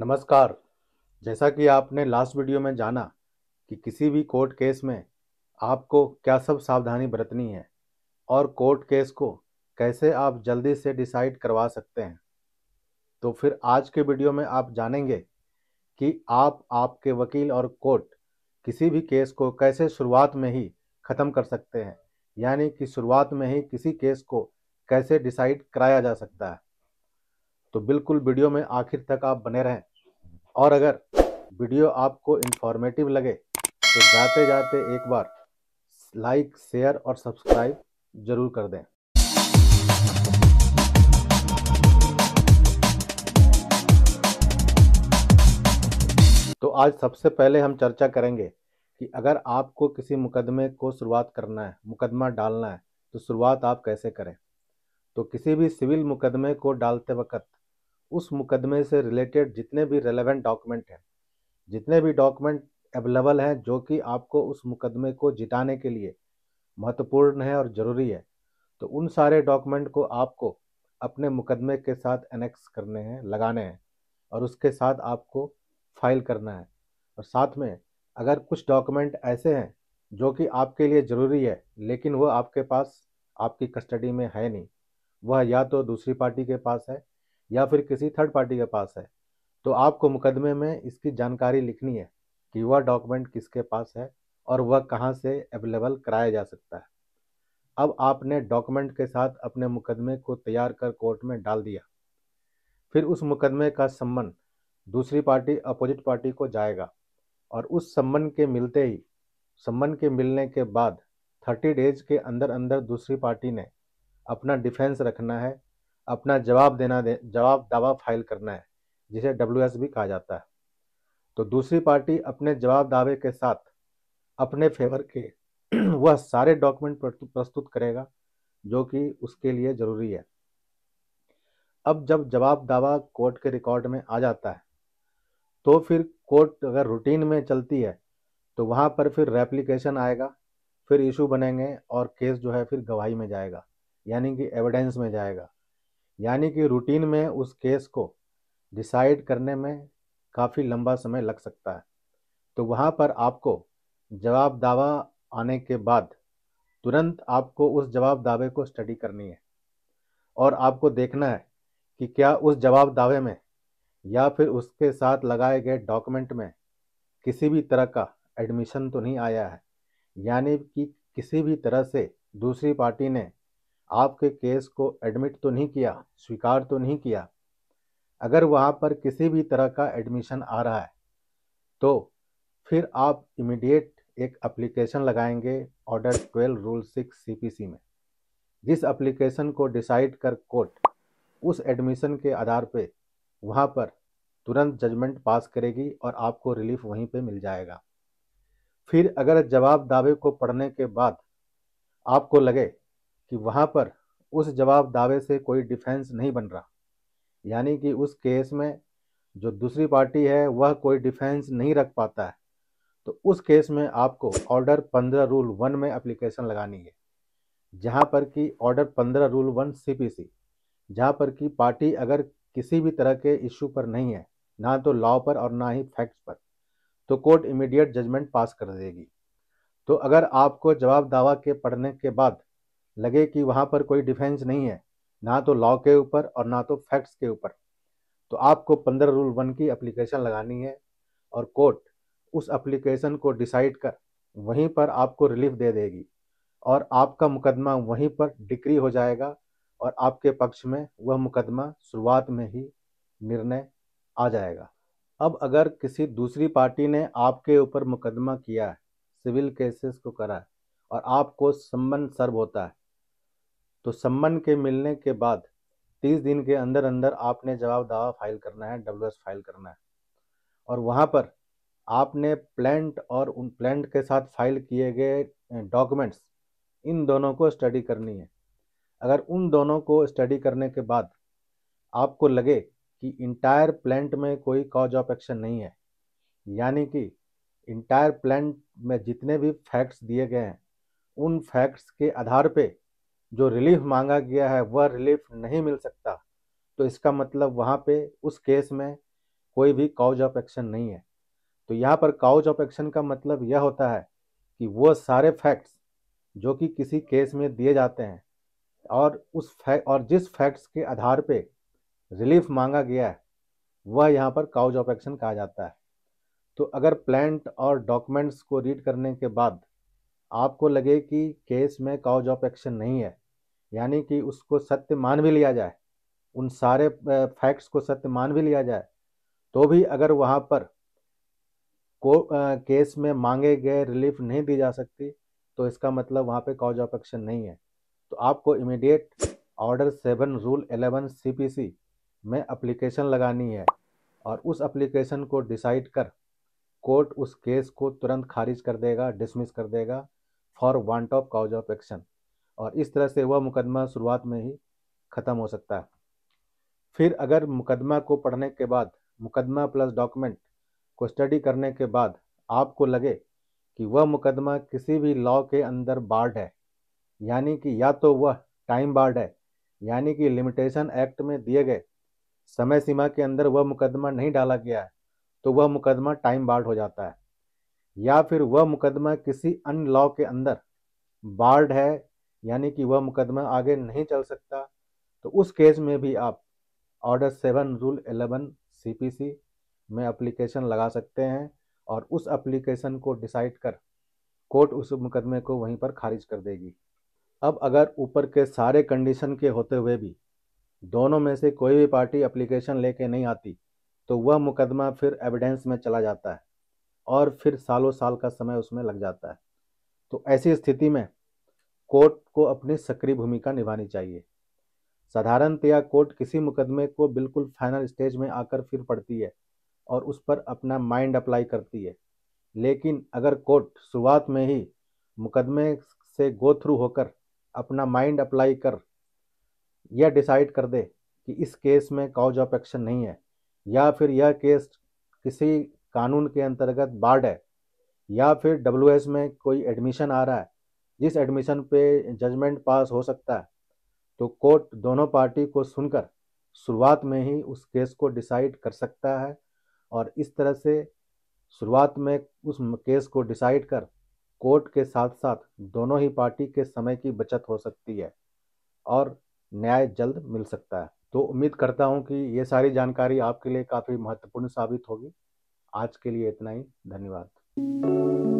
नमस्कार जैसा कि आपने लास्ट वीडियो में जाना कि किसी भी कोर्ट केस में आपको क्या सब सावधानी बरतनी है और कोर्ट केस को कैसे आप जल्दी से डिसाइड करवा सकते हैं तो फिर आज के वीडियो में आप जानेंगे कि आप आपके वकील और कोर्ट किसी भी केस को कैसे शुरुआत में ही ख़त्म कर सकते हैं यानी कि शुरुआत में ही किसी केस को कैसे डिसाइड कराया जा सकता है तो बिल्कुल वीडियो में आखिर तक आप बने रहें और अगर वीडियो आपको इन्फॉर्मेटिव लगे तो जाते जाते एक बार लाइक शेयर और सब्सक्राइब ज़रूर कर दें तो आज सबसे पहले हम चर्चा करेंगे कि अगर आपको किसी मुकदमे को शुरुआत करना है मुकदमा डालना है तो शुरुआत आप कैसे करें तो किसी भी सिविल मुकदमे को डालते वक्त उस मुकदमे से रिलेटेड जितने भी रेलेवेंट डॉक्यूमेंट हैं जितने भी डॉक्यूमेंट अवेलेबल हैं जो कि आपको उस मुकदमे को जिताने के लिए महत्वपूर्ण है और ज़रूरी है तो उन सारे डॉक्यूमेंट को आपको अपने मुकदमे के साथ एनेक्स करने हैं लगाने हैं और उसके साथ आपको फाइल करना है और साथ में अगर कुछ डॉक्यूमेंट ऐसे हैं जो कि आपके लिए ज़रूरी है लेकिन वह आपके पास आपकी कस्टडी में है नहीं वह या तो दूसरी पार्टी के पास है या फिर किसी थर्ड पार्टी के पास है तो आपको मुकदमे में इसकी जानकारी लिखनी है कि वह डॉक्यूमेंट किसके पास है और वह कहाँ से अवेलेबल कराया जा सकता है अब आपने डॉक्यूमेंट के साथ अपने मुकदमे को तैयार कर कोर्ट में डाल दिया फिर उस मुकदमे का सम्मन दूसरी पार्टी अपोजिट पार्टी को जाएगा और उस सम्मन के मिलते ही सम्मन के मिलने के बाद थर्टी डेज के अंदर अंदर दूसरी पार्टी ने अपना डिफेंस रखना है अपना जवाब देना दे, जवाब दावा फाइल करना है जिसे डब्ल्यू भी कहा जाता है तो दूसरी पार्टी अपने जवाब दावे के साथ अपने फेवर के वह सारे डॉक्यूमेंट प्रस्तुत करेगा जो कि उसके लिए ज़रूरी है अब जब जवाब दावा कोर्ट के रिकॉर्ड में आ जाता है तो फिर कोर्ट अगर रूटीन में चलती है तो वहाँ पर फिर रेप्लिकेशन आएगा फिर इशू बनेंगे और केस जो है फिर गवाही में जाएगा यानी कि एविडेंस में जाएगा यानी कि रूटीन में उस केस को डिसाइड करने में काफ़ी लंबा समय लग सकता है तो वहाँ पर आपको जवाब दावा आने के बाद तुरंत आपको उस जवाब दावे को स्टडी करनी है और आपको देखना है कि क्या उस जवाब दावे में या फिर उसके साथ लगाए गए डॉक्यूमेंट में किसी भी तरह का एडमिशन तो नहीं आया है यानी कि किसी भी तरह से दूसरी पार्टी ने आपके केस को एडमिट तो नहीं किया स्वीकार तो नहीं किया अगर वहाँ पर किसी भी तरह का एडमिशन आ रहा है तो फिर आप इमीडिएट एक एप्लीकेशन लगाएंगे order twelve rule six CPC में जिस एप्लीकेशन को डिसाइड कर कोर्ट उस एडमिशन के आधार पे वहाँ पर तुरंत जजमेंट पास करेगी और आपको रिलीफ वहीं पे मिल जाएगा फिर अगर जवाब दावे को पढ़ने के बाद आपको लगे कि वहाँ पर उस जवाब दावे से कोई डिफेंस नहीं बन रहा यानी कि उस केस में जो दूसरी पार्टी है वह कोई डिफेंस नहीं रख पाता है तो उस केस में आपको ऑर्डर पंद्रह रूल वन में अप्लीकेशन लगानी है जहाँ पर कि ऑर्डर पंद्रह rule one C P C जहाँ पर कि पार्टी अगर किसी भी तरह के इशू पर नहीं है ना तो लॉ पर और ना ही फैक्ट्स पर तो कोर्ट इमीडिएट जजमेंट पास कर देगी तो अगर आपको जवाब दावा के पढ़ने के बाद लगे कि वहाँ पर कोई डिफेंस नहीं है ना तो लॉ के ऊपर और ना तो फैक्ट्स के ऊपर तो आपको पंद्रह रूल वन की एप्लीकेशन लगानी है और कोर्ट उस एप्लीकेशन को डिसाइड कर वहीं पर आपको रिलीफ दे देगी और आपका मुकदमा वहीं पर डिक्री हो जाएगा और आपके पक्ष में वह मुकदमा शुरुआत में ही निर्णय आ जाएगा अब अगर किसी दूसरी पार्टी ने आपके ऊपर मुकदमा किया है सिविल केसेस को करा है और आपको संबंध सर्व होता है तो सम्मन के मिलने के बाद तीस दिन के अंदर अंदर आपने जवाब दावा फाइल करना है डब्ल्यू फाइल करना है और वहाँ पर आपने प्लान्ट और उन प्लैंट के साथ फाइल किए गए डॉक्यूमेंट्स इन दोनों को स्टडी करनी है अगर उन दोनों को स्टडी करने के बाद आपको लगे कि इंटायर प्लैंट में कोई कॉज ऑफ एक्शन नहीं है यानी कि इंटायर प्लैंट में जितने भी फैक्ट्स दिए गए हैं उन फैक्ट्स के आधार पे जो रिलीफ मांगा गया है वह रिलीफ नहीं मिल सकता तो इसका मतलब वहाँ पे उस केस में कोई भी काउज ऑफ एक्शन नहीं है तो यहाँ पर काउज ऑफ एक्शन का मतलब यह होता है कि वो सारे फैक्ट्स जो कि किसी केस में दिए जाते हैं और उस फैक्ट और जिस फैक्ट्स के आधार पे रिलीफ मांगा गया है वह यहाँ पर काउज ऑफ एक्शन कहा जाता है तो अगर प्लान्ट और डॉक्यूमेंट्स को रीड करने के बाद आपको लगे कि केस में काउज ऑफ एक्शन नहीं है यानी कि उसको सत्य मान भी लिया जाए उन सारे फैक्ट्स को सत्य मान भी लिया जाए तो भी अगर वहाँ पर को आ, केस में मांगे गए रिलीफ नहीं दी जा सकती तो इसका मतलब वहाँ पे कॉज ऑफ एक्शन नहीं है तो आपको immediate order seven rule eleven CPC में अप्लीकेशन लगानी है और उस अप्लीकेशन को डिसाइड कर कोर्ट उस केस को तुरंत खारिज कर देगा डिसमिस कर देगा for want of cause of action और इस तरह से वह मुकदमा शुरुआत में ही ख़त्म हो सकता है फिर अगर मुकदमा को पढ़ने के बाद मुकदमा प्लस डॉक्यूमेंट को स्टडी करने के बाद आपको लगे कि वह मुकदमा किसी भी लॉ के अंदर बार्ड है यानी कि या तो वह टाइम बार्ड है यानी कि लिमिटेशन एक्ट में दिए गए समय सीमा के अंदर वह मुकदमा नहीं डाला गया है तो वह मुकदमा टाइम बार्ड हो जाता है या फिर वह मुकदमा किसी अन्य लॉ के अंदर बार्ड है यानी कि वह मुकदमा आगे नहीं चल सकता तो उस केस में भी आप order seven rule eleven C में अप्लीकेशन लगा सकते हैं और उस अप्लीकेशन को डिसाइड कर कोर्ट उस मुकदमे को वहीं पर खारिज कर देगी अब अगर ऊपर के सारे कंडीशन के होते हुए भी दोनों में से कोई भी पार्टी अप्लीकेशन लेके नहीं आती तो वह मुकदमा फिर एविडेंस में चला जाता है और फिर सालों साल का समय उसमें लग जाता है तो ऐसी स्थिति में कोर्ट को अपनी सक्रिय भूमिका निभानी चाहिए साधारणतया कोर्ट किसी मुकदमे को बिल्कुल फाइनल स्टेज में आकर फिर पड़ती है और उस पर अपना माइंड अप्लाई करती है लेकिन अगर कोर्ट शुरुआत में ही मुकदमे से गो थ्रू होकर अपना माइंड अप्लाई कर यह डिसाइड कर दे कि इस केस में काउज ऑफ एक्शन नहीं है या फिर यह केस किसी कानून के अंतर्गत बार्ड है या फिर डब्ल्यू में कोई एडमिशन आ रहा है जिस एडमिशन पे जजमेंट पास हो सकता है तो कोर्ट दोनों पार्टी को सुनकर शुरुआत में ही उस केस को डिसाइड कर सकता है और इस तरह से शुरुआत में उस केस को डिसाइड कर कोर्ट के साथ साथ दोनों ही पार्टी के समय की बचत हो सकती है और न्याय जल्द मिल सकता है तो उम्मीद करता हूँ कि ये सारी जानकारी आपके लिए काफ़ी महत्वपूर्ण साबित होगी आज के लिए इतना ही धन्यवाद